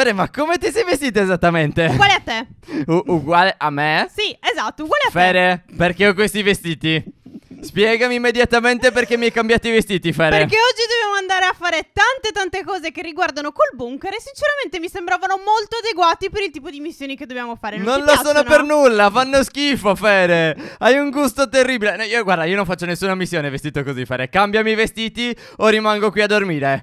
Fede, ma come ti sei vestita esattamente? Uguale a te. U- uguale a me? Sì, esatto, uguale a Fede, te. Fede, perché ho questi vestiti? Spiegami immediatamente perché mi hai cambiato i vestiti, Fede. Perché oggi dobbiamo andare a fare tante tante cose che riguardano col bunker e sinceramente mi sembravano molto adeguati per il tipo di missioni che dobbiamo fare. Non, non lo piacciono? sono per nulla, fanno schifo, Fede. Hai un gusto terribile. No, io guarda, io non faccio nessuna missione vestito così, Fede. Cambiami i vestiti o rimango qui a dormire.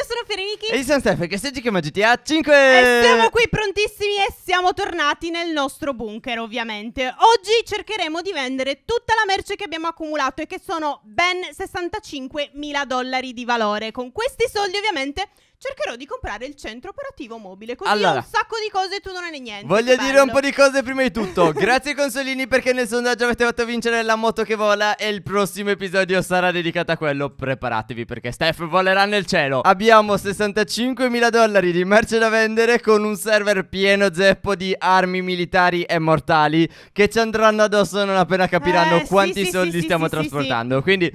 io sono Ferenichi. E io sono Stefano, che stai giocando GTA 5. E siamo qui prontissimi e siamo tornati nel nostro bunker, ovviamente. Oggi cercheremo di vendere tutta la merce che abbiamo accumulato e che sono ben 65 mila dollari di valore. Con questi soldi, ovviamente cercherò di comprare il centro operativo mobile. Così allora, un sacco di cose e tu non hai niente. Voglio dire un po' di cose prima di tutto. Grazie Consolini perché nel sondaggio avete fatto vincere la moto che vola e il prossimo episodio sarà dedicato a quello. Preparatevi perché Steph volerà nel cielo. Abbiamo 65.000 dollari di merce da vendere con un server pieno zeppo di armi militari e mortali che ci andranno addosso non appena capiranno eh, quanti sì, soldi sì, stiamo sì, trasportando. Quindi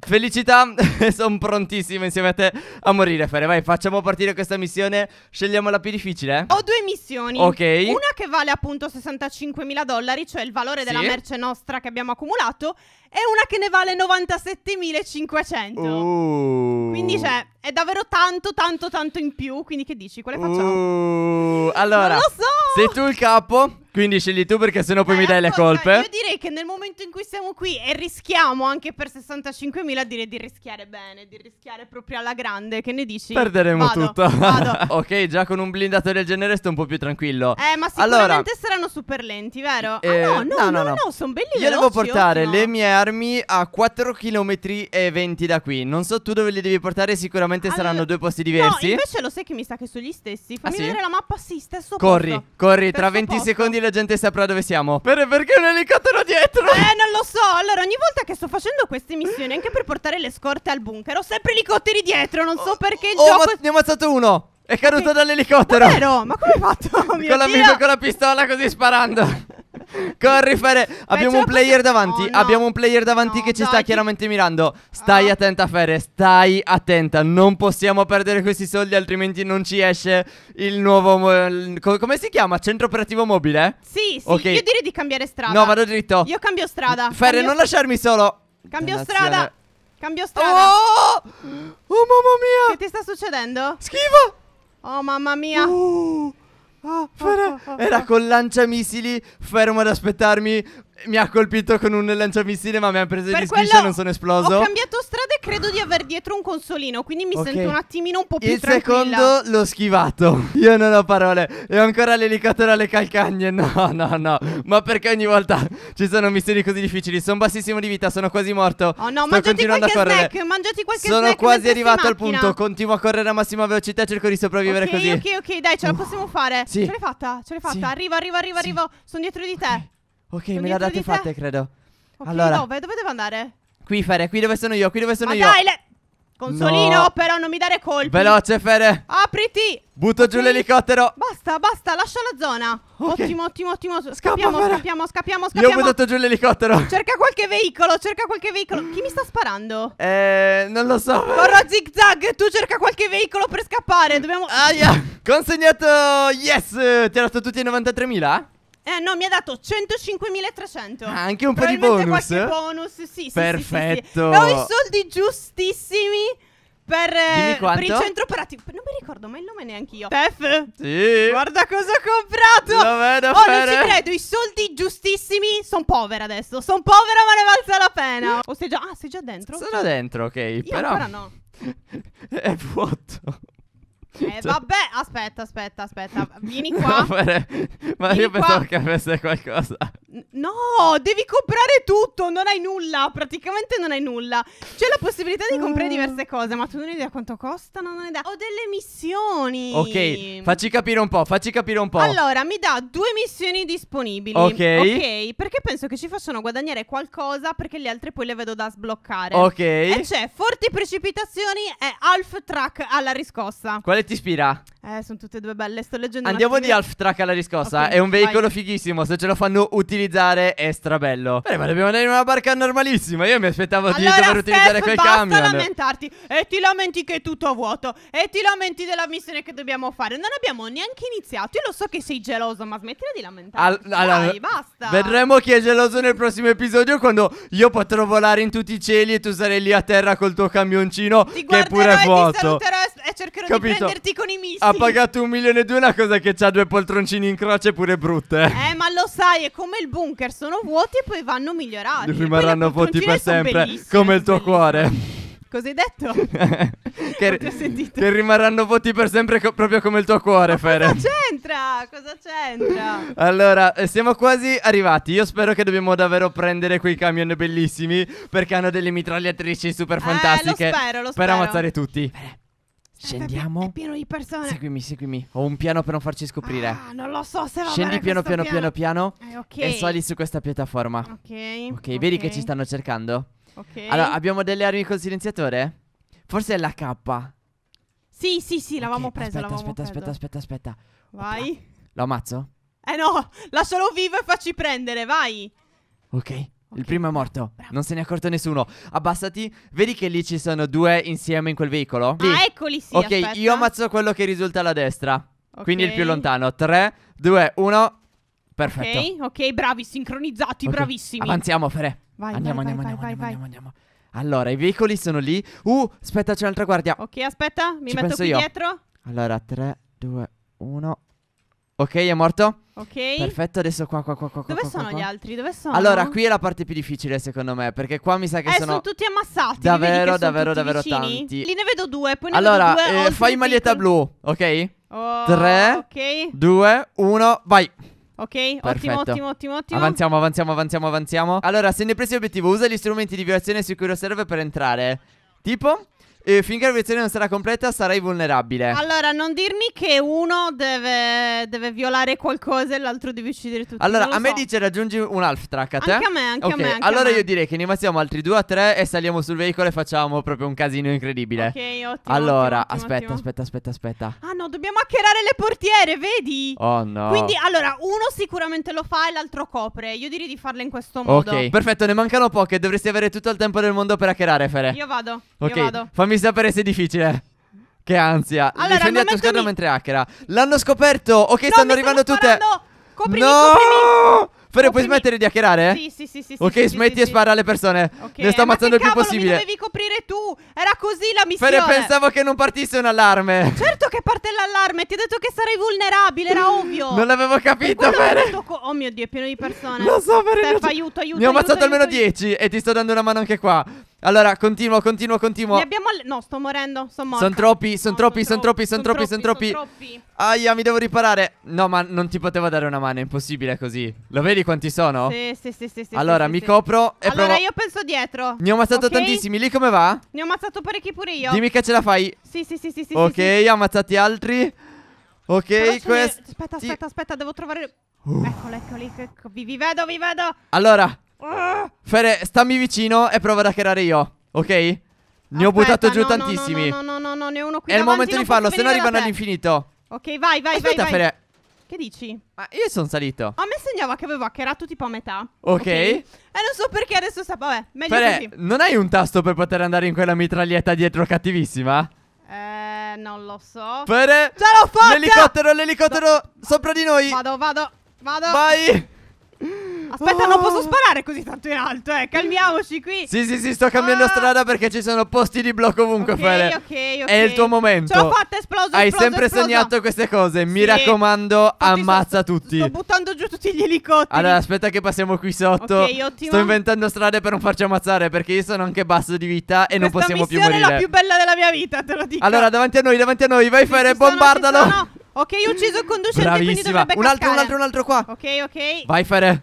Felicità, sono prontissimo insieme a te a morire Fere Vai, facciamo partire questa missione Scegliamo la più difficile Ho due missioni Ok Una che vale appunto 65.000 dollari Cioè il valore sì. della merce nostra che abbiamo accumulato E una che ne vale 97.500 uh. Quindi c'è è davvero tanto, tanto, tanto in più. Quindi che dici? Quale facciamo? Uh, allora, non lo so! sei tu il capo, quindi scegli tu perché sennò poi eh, mi dai le ecco, colpe. Cioè, io direi che nel momento in cui siamo qui e rischiamo anche per 65.000, direi di rischiare bene, di rischiare proprio alla grande. Che ne dici? Perderemo vado, tutto. Vado. ok, già con un blindato del genere sto un po' più tranquillo. Eh, ma sicuramente allora, saranno super lenti, vero? Ah, eh, ah, no, no, no, no, no, no sono belli Io devo portare le mie armi a 4 km e 20 da qui. Non so tu dove le devi portare, sicuramente sicuramente allora, saranno due posti diversi. No, invece lo sai che mi sa che sono gli stessi. Fammi ah, sì? vedere la mappa, sì, stesso corri, posto. Corri, corri, tra 20 posto. secondi la gente saprà dove siamo. Per, perché un elicottero dietro? Eh, non lo so. Allora, ogni volta che sto facendo queste missioni, anche per portare le scorte al bunker, ho sempre elicotteri dietro, non so oh, perché il oh, gioco... ne ho ammazzato uno! È caduto okay. dall'elicottero! Vero? Ma come hai fatto? con, la, con la pistola così sparando! Corri, Fere. Abbiamo un player davanti. Oh, no. Abbiamo un player davanti no, che ci dai, sta chi... chiaramente mirando. Ah. Stai ah. attenta, Fere. Stai attenta. Non possiamo perdere questi soldi, altrimenti non ci esce il nuovo. co come si chiama? Centro operativo mobile? Sì, sì. Okay. Io direi di cambiare strada. No, vado dritto. Io cambio strada. Fere, cambio... non lasciarmi solo. Cambio strada. Cambio strada. Oh! oh, mamma mia. Che ti sta succedendo? Schiva. Oh, mamma mia. Uh. Ah, Era con lanciamissili fermo ad aspettarmi mi ha colpito con un lanciamissile, ma mi ha preso per di schiena e non sono esploso. Ho cambiato strada e credo di aver dietro un consolino, quindi mi okay. sento un attimino un po' più Il tranquilla. Il secondo l'ho schivato. Io non ho parole. E ho ancora l'elicottero alle calcagne. No, no, no. Ma perché ogni volta ci sono missioni così difficili? Sono bassissimo di vita, sono quasi morto. Oh no, Sto mangiati qualche snack, mangiati qualche sono snack. Sono quasi arrivato al punto. Continuo a correre a massima velocità, cerco di sopravvivere okay, così. Ok, ok, dai, ce la oh. possiamo fare. Sì. Ce l'hai fatta, ce l'hai fatta. Sì. Arrivo, arrivo, arrivo, sì. arrivo. Sono dietro di te. Okay. Ok, Sono me la date fatta, credo. Ok, allora. dove? Dove devo andare? Qui, Fere, qui dove sono io, qui dove sono Ma io. dai, le... Consolino, no. però non mi dare colpi. Veloce, Fere. Apriti. Butto okay. giù l'elicottero. Basta, basta, lascia la zona. Okay. Ottimo, ottimo, ottimo. Scappiamo, Scappa, scappiamo, scappiamo, scappiamo. Io ho buttato giù l'elicottero. Cerca qualche veicolo, cerca qualche veicolo. Chi mi sta sparando? Eh, non lo so. Corro a zig zag, tu cerca qualche veicolo per scappare. Dobbiamo Aia! Consegnato! Yes! Ti ha dato tutti i 93.000? Eh, no, mi ha dato 105.300. Ah, anche un po' di bonus. Qualche bonus, sì, sì. Perfetto. Sì, sì, sì. Ho i soldi giustissimi. Per, eh, per, il centro operativo. Non mi ricordo mai il nome neanche io. Tef. Sì. Guarda cosa ho comprato. Lo vedo oh, fare. non ci credo. I soldi giustissimi. Sono povera adesso. Sono povera, ma ne valsa la pena. O sei già. Ah, sei già dentro? Sono dentro, ok. Io però. Ancora no. È vuoto. Eh, cioè, vabbè, aspetta, aspetta, aspetta. Vieni qua. ma, vieni io qua. pensavo che avesse qualcosa. No, devi comprare tutto, non hai nulla, praticamente non hai nulla. C'è la possibilità di comprare ah. diverse cose, ma tu non hai idea quanto costano, non hai idea. Ho delle missioni. Ok, facci capire un po', facci capire un po'. Allora, mi dà due missioni disponibili. Ok. Ok, perché penso che ci facciano guadagnare qualcosa perché le altre poi le vedo da sbloccare. Ok. E c'è forti precipitazioni e half track alla riscossa. Quale ti ispira? Eh, sono tutte e due belle, sto leggendo Andiamo di half track alla riscossa, okay, è un veicolo fighissimo, se ce lo fanno utilizzare utilizzare è strabello. Beh, ma dobbiamo andare in una barca normalissima. Io mi aspettavo allora, di dover utilizzare quel basta camion. Non lamentarti. E ti lamenti che è tutto vuoto. E ti lamenti della missione che dobbiamo fare. Non abbiamo neanche iniziato. Io lo so che sei geloso, ma smettila di lamentarti. Al- allora, basta. Vedremo chi è geloso nel prossimo episodio quando io potrò volare in tutti i cieli e tu sarai lì a terra col tuo camioncino ti che pure è pure vuoto. Ti saluterò e eh, cercherò Capito. di prenderti con i missili. Ha pagato un milione e due una cosa che ha due poltroncini in croce pure brutte. Eh. ma lo sai, è come il bunker, sono vuoti e poi vanno migliorati. Rimarranno vuoti per sempre, come il tuo cuore. Cos'hai detto? che, ri- che, rimarranno voti per sempre co- proprio come il tuo cuore, Fere. Cosa c'entra? Cosa c'entra? allora, eh, siamo quasi arrivati. Io spero che dobbiamo davvero prendere quei camion bellissimi perché hanno delle mitragliatrici super fantastiche eh, lo spero, lo spero. per ammazzare tutti. Fere. Scendiamo. È pieno di persone. Seguimi, seguimi. Ho un piano per non farci scoprire. Ah, non lo so se va Scendi piano, piano, piano, piano, eh, okay. E sali su questa piattaforma. Ok. Ok, vedi che ci stanno cercando? Ok. Allora, abbiamo delle armi col silenziatore? Forse è la K. Sì, sì, sì, l'avevamo okay, presa. Aspetta, aspetta, aspetta, aspetta, aspetta. Vai. Lo ammazzo? Eh no, lascialo vivo e facci prendere, vai. Ok. Okay. Il primo è morto. Bravo. Non se ne è accorto nessuno. Abbassati. Vedi che lì ci sono due insieme in quel veicolo? Lì. Ah, eccoli sì. Ok, aspetta. io ammazzo quello che risulta alla destra. Okay. Quindi il più lontano. 3, 2, 1. Perfetto. Ok, ok, bravi, sincronizzati, okay. bravissimi. Avanziamo, Fere. Vai, andiamo, vai, andiamo, vai, andiamo, vai, andiamo, vai, andiamo, andiamo, Allora, i veicoli sono lì. Uh, aspetta, c'è un'altra guardia. Ok, aspetta, mi ci metto qui io. dietro. Allora, 3, 2, 1. Ok, è morto? Ok. Perfetto, adesso qua, qua, qua, qua. Dove qua, sono qua, gli altri? Dove sono? Allora, qui è la parte più difficile, secondo me. Perché qua mi sa che eh, sono. sono tutti ammassati. Davvero, davvero, davvero vicini? tanti. Lì ne vedo due. Poi ne allora, vedo due. Eh, fai maglietta blu, ok? Oh, 3, okay. 2, 1, vai. Ok, Perfetto. ottimo, ottimo, ottimo, Avanziamo, avanziamo, avanziamo, avanziamo. Allora, se ne preso l'obiettivo, usa gli strumenti di violazione su cui lo serve per entrare. Tipo? E finché la violazione non sarà completa sarai vulnerabile. Allora, non dirmi che uno deve, deve violare qualcosa e l'altro deve uccidere tutto. Allora, a me dice raggiungi un half track a te. Anche a me, anche okay, a me. Anche allora a me. io direi che ne passiamo altri due a tre e saliamo sul veicolo e facciamo proprio un casino incredibile. Ok, ottimo. Allora, ottimo, aspetta, ottimo. aspetta, aspetta, aspetta. Ah no, dobbiamo hackerare le portiere, vedi? Oh no. Quindi, allora, uno sicuramente lo fa e l'altro copre. Io direi di farle in questo modo. Ok, perfetto, ne mancano poche. Dovresti avere tutto il tempo del mondo per hackerare, Fere. Io vado. Ok, io vado. fammi Fammi sapere se è difficile. Che ansia. Allora, Difendi la tua squadra mi... mentre hackera. L'hanno scoperto. Ok, no, stanno arrivando tutte. No, coprimi, no. coprimi. Fere, puoi smettere di hackerare? Eh? Sì, sì, sì, sì Ok, sì, smetti sì, e spara alle persone. Okay. Ne sto ammazzando il più possibile. Ma dovevi coprire tu. Era così la missione. Fere, pensavo che non partisse un allarme. Certo che parte l'allarme. Ti ho detto che sarei vulnerabile, era ovvio. non l'avevo capito, Fere. Oh mio Dio, è pieno di persone. Lo so, Fere. Steph, aiuto, aiuto. Mi ho ammazzato almeno 10 e ti sto dando una mano anche qua. Allora, continuo, continuo, continuo. Ne abbiamo. Al... No, sto morendo. Sto morto. Sono troppi, sono no, troppi, sono troppi, sono troppi, sono troppi. Son troppi. Son troppi. Aia, mi devo riparare. No, ma non ti potevo dare una mano. È impossibile così. Lo vedi quanti sono? Sì, sì, sì. sì, allora, sì, mi sì. copro. E allora, provo... io penso dietro. Ne ho ammazzato okay. tantissimi. Lì come va? Ne ho ammazzato parecchi pure io. Dimmi che ce la fai. Sì, sì, sì. sì, sì ok, sì, ammazzati altri. Ok, questo. Ne... Aspetta, aspetta, aspetta. Devo trovare. Uh. Eccoli, eccoli. Ecco. Vi, vi vedo, vi vedo. Allora. Fede, stammi vicino e prova ad hackerare io, ok? Ne ho buttato giù no, tantissimi. No, no, no, no, ne ho uno qui. È il momento di farlo, se no arrivano all'infinito. Ok, vai, vai, Aspetta, vai. Aspetta, Che dici? Ma io sono salito. A me sembrava che avevo hackerato tipo a metà. Ok. E non so perché adesso sta. Vabbè, meglio Fede, non hai un tasto per poter andare in quella mitraglietta dietro cattivissima? Eh, non lo so. Fede, ce l'ho fatta! L'elicottero, l'elicottero sopra di noi. Vado, vado, vado. Vai. Aspetta, oh. non posso oh. sparare così tanto in alto, eh. Calmiamoci qui. Sì, sì, sì, sto cambiando ah. strada perché ci sono posti di blocco ovunque, okay, Ok, ok, È il tuo momento. Ce l'ho fatta, esploso, Hai esploso, sempre esploso. sognato queste cose. Mi sì. raccomando, Infatti ammazza sto, tutti. Sto buttando giù tutti gli elicotteri. Allora, aspetta che passiamo qui sotto. Ok, ottimo. Sto inventando strade per non farci ammazzare perché io sono anche basso di vita e Questa non possiamo più morire. Questa è la più bella della mia vita, te lo dico. Allora, davanti a noi, davanti a noi, vai fare, bombardalo. Sono, Ok, ho ucciso il conducente, Bravissima. quindi dovrebbe Un altro, un altro, un altro qua. Ok, ok. Vai, Fere.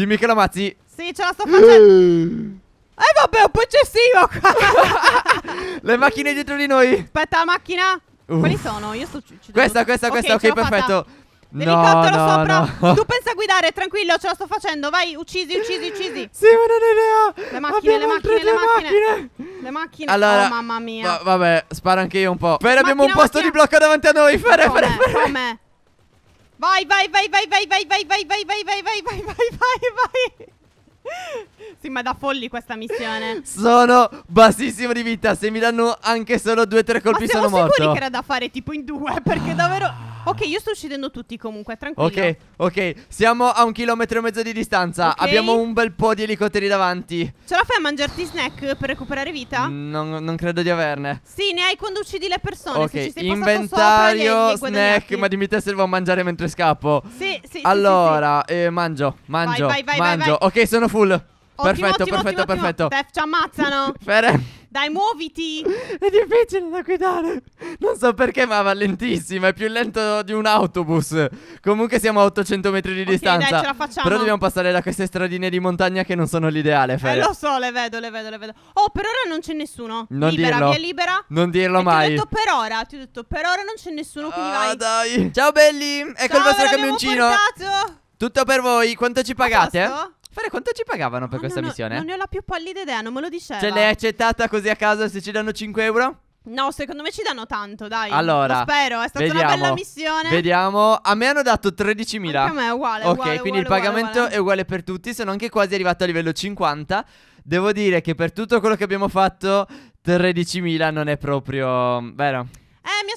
Dimmi che Michela Mazzi. Sì, ce la sto facendo. eh, eh vabbè, un po' eccessivo qua. Le macchine dietro di noi. Aspetta, la macchina. Uh. Quali sono? Io sto uccidendo. Questa, questa, questa, ok, okay perfetto. L'elicottero no, no, sopra. No. Tu pensa a guidare, tranquillo, ce la sto facendo. Vai, uccisi, uccisi, uccisi. Sì, ma non è idea. Le macchine, le macchine, le macchine. macchine. Le macchine. Oh, allora, oh, mamma mia. Va vabbè, sparo anche io un po'. Fer, abbiamo un posto macchina. di blocco davanti a noi. Fer, Fer, Fer. Come? Vai, vai, vai, vai, vai, vai, vai, vai, vai, vai, vai, vai, vai, vai, vai, vai. Sì, ma da folli questa missione. Sono bassissimo di vita. Se mi danno anche solo due o tre colpi sono morto. Ma siamo sicuri che era da fare tipo in due? Perché davvero... Ok, io sto uccidendo tutti comunque, tranquillo. Ok, ok, siamo a un chilometro e mezzo di distanza. Okay. Abbiamo un bel po' di elicotteri davanti. Ce la fai a mangiarti snack per recuperare vita? Non, non credo di averne. Sì, ne hai quando uccidi le persone. Ok, inventario, sopra, snack. Ma dimmi te se devo mangiare mentre scappo. Sì, sì. Allora, sì, sì, sì. Eh, mangio, mangio, vai, vai, vai, mangio. Ok, sono full. Ottimo, perfetto, ottimo, perfetto, ottimo, perfetto. Def, ci ammazzano. Ferem. Dai, muoviti! È difficile da guidare. Non so perché, ma va lentissimo. È più lento di un autobus. Comunque siamo a 800 metri di okay, distanza. Dai, ce la facciamo. Però dobbiamo passare da queste stradine di montagna che non sono l'ideale, Fede. Eh, lo so, le vedo, le vedo, le vedo. Oh, per ora non c'è nessuno. Non libera, dirlo. via libera. Non dirlo e mai. Ti ho detto per ora, ti ho detto per ora non c'è nessuno, quindi ah, vai. dai. Ciao belli, ecco Ciao, il vostro camioncino. Portato. Tutto per voi, quanto ci pagate? sapere quanto ci pagavano per oh, questa no, missione? Non ne ho la più pallida idea, non me lo diceva. Ce l'hai accettata così a caso se ci danno 5 euro? No, secondo me ci danno tanto, dai. Allora, lo spero, è stata vediamo, una bella missione. Vediamo, a me hanno dato 13.000. A me è uguale. Ok, uguale, quindi uguale, il pagamento uguale. è uguale per tutti. Sono anche quasi arrivato a livello 50. Devo dire che per tutto quello che abbiamo fatto, 13.000 non è proprio vero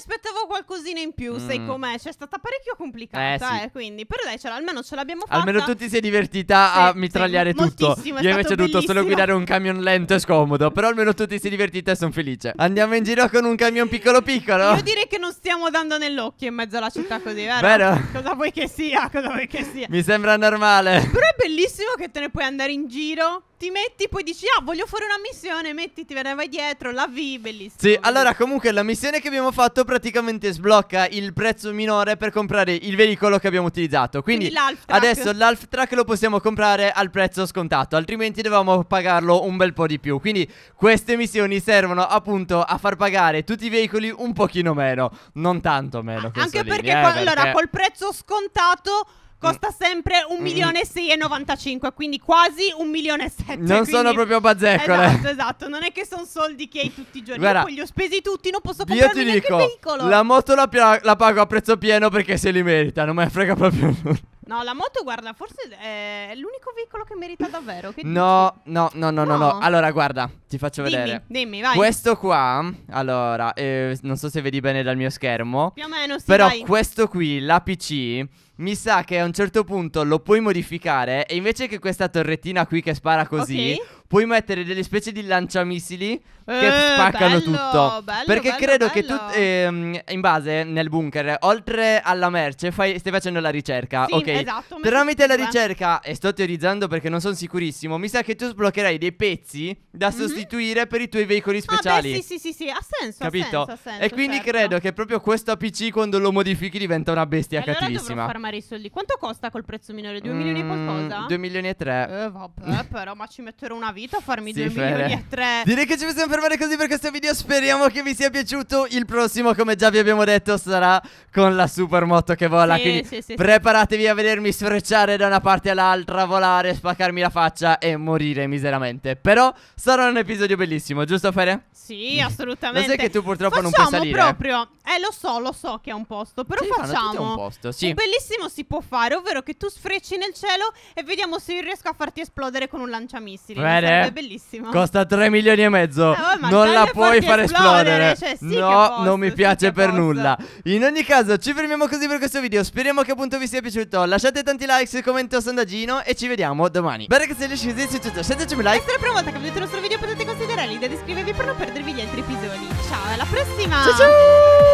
aspettavo qualcosina in più, sai mm. com'è? Cioè, è stata parecchio complicata, eh, sì. eh, quindi. Però dai, c'era, almeno ce l'abbiamo fatta. Almeno tu ti sei divertita sì, a mitragliare sì, tutto. Io invece ho dovuto solo guidare un camion lento e scomodo, però almeno tu ti sei divertita e sono felice. Andiamo in giro con un camion piccolo piccolo. Io direi che non stiamo dando nell'occhio in mezzo alla città così, vero? vero? Cosa vuoi che sia? Cosa vuoi che sia? Mi sembra normale. Però è bellissimo che te ne puoi andare in giro ti metti, poi dici, ah, voglio fare una missione, mettiti, ne vai dietro, la V, bellissimo. Sì, allora comunque la missione che abbiamo fatto praticamente sblocca il prezzo minore per comprare il veicolo che abbiamo utilizzato. Quindi, Quindi adesso l'Alf Track lo possiamo comprare al prezzo scontato, altrimenti dovevamo pagarlo un bel po' di più. Quindi queste missioni servono appunto a far pagare tutti i veicoli un pochino meno, non tanto meno. Ah, anche perché, lì, eh, perché allora col prezzo scontato costa mm. sempre 1 mm-hmm. milione e 6,95 quindi quasi 1 milione e 7 non quindi... sono proprio bazzecole esatto esatto non è che sono soldi che hai tutti i giorni Guarda, io li ho spesi tutti non posso comprarmi io ti dico, il veicolo la moto la, la pago a prezzo pieno perché se li merita non me ne frega proprio nulla No, la moto, guarda, forse è l'unico veicolo che merita davvero. Che no, no, no, no, no, no, no. Allora, guarda, ti faccio dimmi, vedere. Dimmi, vai. Questo qua, allora, eh, non so se vedi bene dal mio schermo. Più o meno, sì, Però vai. questo qui, l'APC, mi sa che a un certo punto lo puoi modificare e invece che questa torrettina qui che spara così, okay. puoi mettere delle specie di lanciamissili eh, che spaccano bello, tutto. Bello, Perché bello, credo che tu ehm, in base nel bunker, oltre alla merce, fai, stai facendo la ricerca, sì, ok? Esatto, Tramite la eh. ricerca e sto teorizzando perché non sono sicurissimo, mi sa che tu sbloccherai dei pezzi da mhm. sostituire sostituire per i tuoi veicoli speciali. Ah, beh, sì, sì, sì, sì, ha senso. Capito? Ha senso, ha senso, e quindi certo. credo che proprio questo APC quando lo modifichi diventa una bestia e allora cattivissima. Allora farmare i soldi. Quanto costa col prezzo minore? 2 mm, milioni e mm, qualcosa? 2 milioni e 3. Eh, vabbè, però ma ci metterò una vita a farmi sì, 2 fere. milioni e 3. Direi che ci possiamo fermare così per questo video. Speriamo che vi sia piaciuto. Il prossimo, come già vi abbiamo detto, sarà con la super moto che vola. Sì, quindi sì, sì, preparatevi a vedermi sfrecciare da una parte all'altra, volare, spaccarmi la faccia e morire miseramente. Però sarà un episodio episodio bellissimo, giusto Fere? Sì, assolutamente. Lo sai che tu purtroppo Facciamo non puoi salire? proprio eh, lo so, lo so che è un posto, però sì, facciamo. Un posto, sì. Un bellissimo si può fare, ovvero che tu sfrecci nel cielo e vediamo se riesco a farti esplodere con un lanciamissili. Bene. È bellissimo. Costa 3 milioni e mezzo. Eh, non la puoi far esplodere. esplodere. Cioè, sì no, posto, non mi piace sì per posto. nulla. In ogni caso, ci fermiamo così per questo video. Speriamo che appunto vi sia piaciuto. Lasciate tanti like, commenti o sondaggino e ci vediamo domani. Bene che se riuscite a tutto, lasciateci un like. Se è la prima volta che vedete il nostro video potete considerare l'idea di iscrivervi per non perdervi gli altri episodi. Ciao, alla prossima. Ciao ciao.